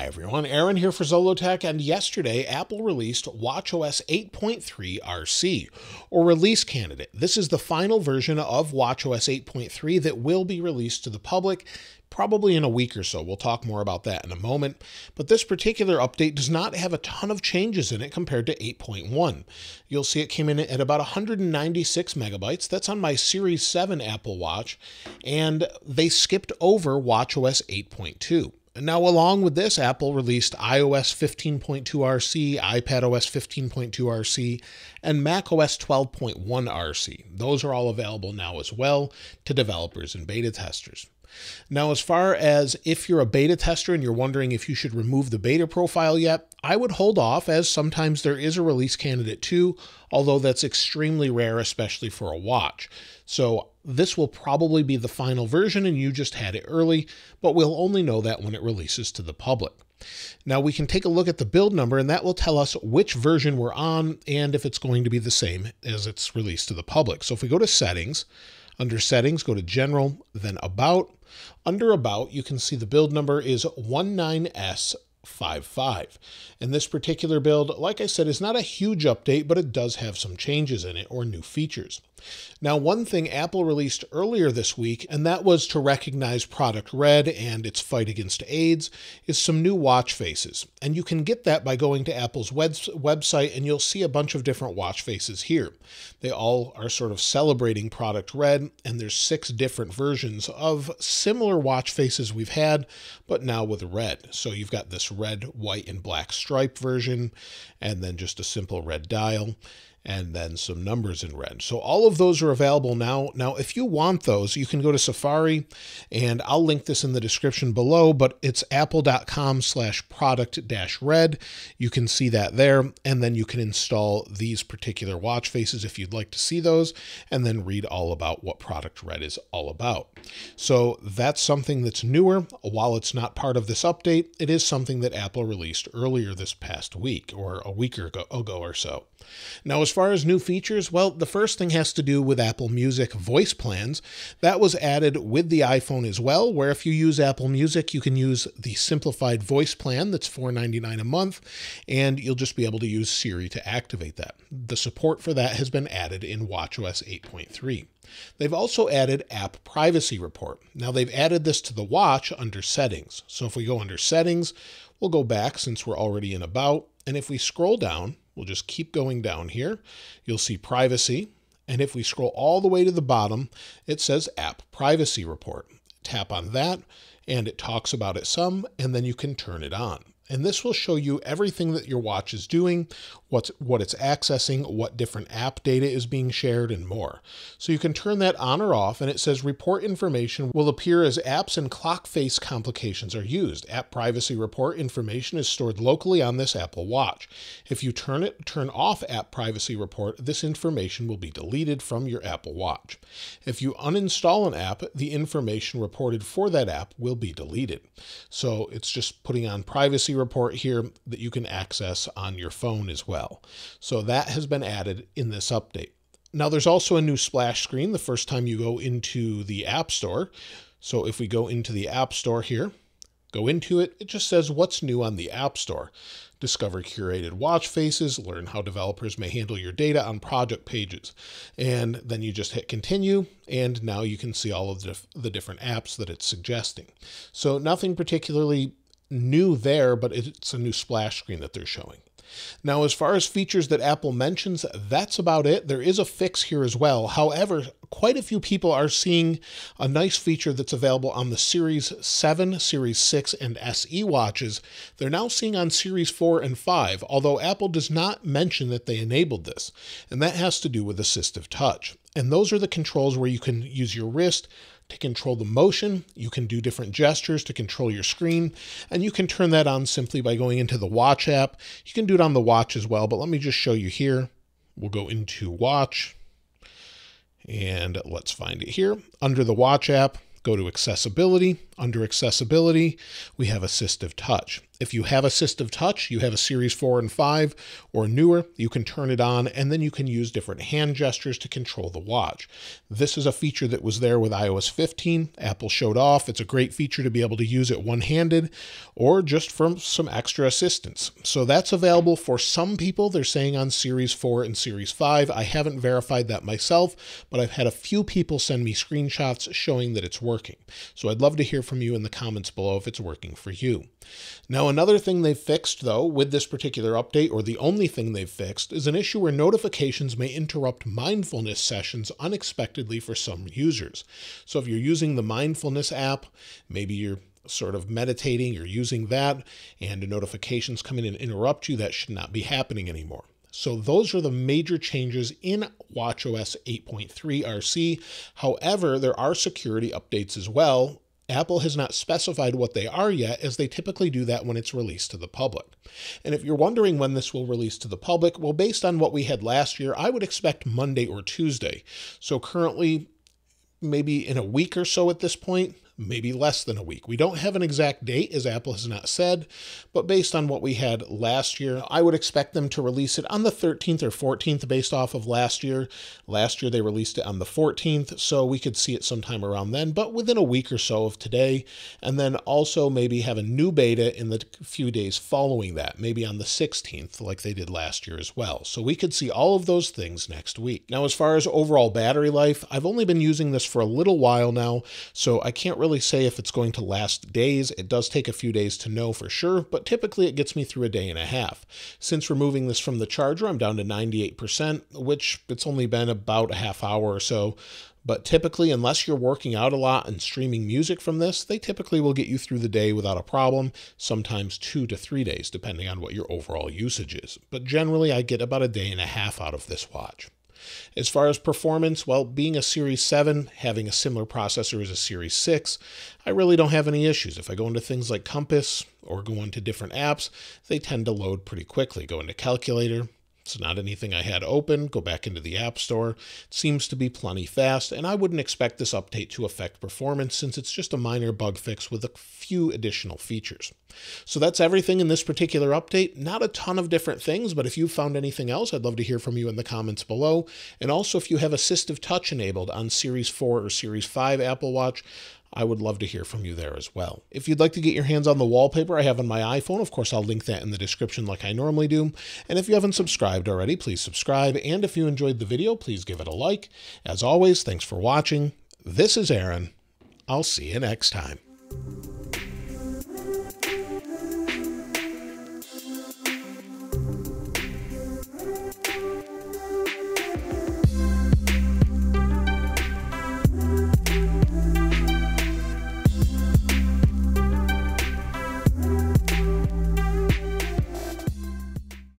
Hi everyone, Aaron here for Zolotech, and yesterday Apple released WatchOS 8.3 RC, or release candidate. This is the final version of WatchOS 8.3 that will be released to the public probably in a week or so. We'll talk more about that in a moment. But this particular update does not have a ton of changes in it compared to 8.1. You'll see it came in at about 196 megabytes. That's on my Series 7 Apple Watch, and they skipped over WatchOS 8.2. Now, along with this, Apple released iOS 15.2 RC, iPadOS 15.2 RC, and macOS 12.1 RC. Those are all available now as well to developers and beta testers. Now, as far as if you're a beta tester and you're wondering if you should remove the beta profile yet, I would hold off as sometimes there is a release candidate too, although that's extremely rare, especially for a watch. So this will probably be the final version and you just had it early, but we'll only know that when it releases to the public. Now we can take a look at the build number and that will tell us which version we're on and if it's going to be the same as it's released to the public. So if we go to settings, under settings, go to general, then about. Under about, you can see the build number is 19S 5.5. And this particular build, like I said, is not a huge update, but it does have some changes in it or new features. Now, one thing Apple released earlier this week, and that was to recognize Product Red and its fight against AIDS, is some new watch faces. And you can get that by going to Apple's web- website, and you'll see a bunch of different watch faces here. They all are sort of celebrating Product Red, and there's six different versions of similar watch faces we've had, but now with red. So you've got this red, white, and black stripe version, and then just a simple red dial and then some numbers in red. So all of those are available now. Now, if you want those, you can go to Safari and I'll link this in the description below, but it's apple.com slash product dash red. You can see that there, and then you can install these particular watch faces if you'd like to see those, and then read all about what product red is all about. So that's something that's newer. While it's not part of this update, it is something that Apple released earlier this past week or a week ago, ago or so. Now, as as far as new features, well, the first thing has to do with Apple Music voice plans. That was added with the iPhone as well, where if you use Apple Music, you can use the simplified voice plan that's $4.99 a month, and you'll just be able to use Siri to activate that. The support for that has been added in WatchOS 8.3. They've also added App Privacy Report. Now, they've added this to the watch under Settings. So if we go under Settings, we'll go back since we're already in About, and if we scroll down, We'll just keep going down here. You'll see privacy. And if we scroll all the way to the bottom, it says app privacy report. Tap on that and it talks about it some, and then you can turn it on. And this will show you everything that your watch is doing, what's, what it's accessing, what different app data is being shared, and more. So you can turn that on or off, and it says report information will appear as apps and clock face complications are used. App privacy report information is stored locally on this Apple Watch. If you turn it turn off app privacy report, this information will be deleted from your Apple Watch. If you uninstall an app, the information reported for that app will be deleted. So it's just putting on privacy report here that you can access on your phone as well well. So that has been added in this update. Now there's also a new splash screen the first time you go into the App Store. So if we go into the App Store here, go into it, it just says what's new on the App Store. Discover curated watch faces, learn how developers may handle your data on project pages. And then you just hit continue, and now you can see all of the, dif the different apps that it's suggesting. So nothing particularly new there, but it's a new splash screen that they're showing. Now, as far as features that Apple mentions, that's about it. There is a fix here as well. However, quite a few people are seeing a nice feature that's available on the Series 7, Series 6, and SE watches. They're now seeing on Series 4 and 5, although Apple does not mention that they enabled this, and that has to do with assistive touch. And those are the controls where you can use your wrist to control the motion. You can do different gestures to control your screen, and you can turn that on simply by going into the watch app. You can do it on the watch as well, but let me just show you here. We'll go into watch and let's find it here. Under the watch app, go to accessibility under accessibility, we have assistive touch. If you have assistive touch, you have a series four and five or newer, you can turn it on and then you can use different hand gestures to control the watch. This is a feature that was there with iOS 15. Apple showed off. It's a great feature to be able to use it one handed or just from some extra assistance. So that's available for some people. They're saying on series four and series five. I haven't verified that myself, but I've had a few people send me screenshots showing that it's working. So I'd love to hear from you in the comments below if it's working for you. Now, another thing they've fixed, though, with this particular update, or the only thing they've fixed, is an issue where notifications may interrupt mindfulness sessions unexpectedly for some users. So if you're using the mindfulness app, maybe you're sort of meditating, you're using that, and notifications come in and interrupt you, that should not be happening anymore. So those are the major changes in WatchOS 8.3 RC. However, there are security updates as well Apple has not specified what they are yet, as they typically do that when it's released to the public. And if you're wondering when this will release to the public, well, based on what we had last year, I would expect Monday or Tuesday. So currently, maybe in a week or so at this point, maybe less than a week. We don't have an exact date, as Apple has not said, but based on what we had last year, I would expect them to release it on the 13th or 14th based off of last year. Last year they released it on the 14th, so we could see it sometime around then, but within a week or so of today. And then also maybe have a new beta in the few days following that, maybe on the 16th, like they did last year as well. So we could see all of those things next week. Now, as far as overall battery life, I've only been using this for a little while now, so I can't really say if it's going to last days. It does take a few days to know for sure, but typically it gets me through a day and a half. Since removing this from the charger, I'm down to 98%, which it's only been about a half hour or so. But typically, unless you're working out a lot and streaming music from this, they typically will get you through the day without a problem, sometimes two to three days, depending on what your overall usage is. But generally, I get about a day and a half out of this watch. As far as performance, well, being a Series 7, having a similar processor as a Series 6, I really don't have any issues. If I go into things like Compass or go into different apps, they tend to load pretty quickly. Go into Calculator, it's not anything I had open. Go back into the App Store. It seems to be plenty fast, and I wouldn't expect this update to affect performance since it's just a minor bug fix with a few additional features. So that's everything in this particular update. Not a ton of different things, but if you found anything else, I'd love to hear from you in the comments below. And also, if you have Assistive Touch enabled on Series 4 or Series 5 Apple Watch, I would love to hear from you there as well. If you'd like to get your hands on the wallpaper I have on my iPhone, of course, I'll link that in the description like I normally do. And if you haven't subscribed already, please subscribe. And if you enjoyed the video, please give it a like. As always, thanks for watching. This is Aaron. I'll see you next time.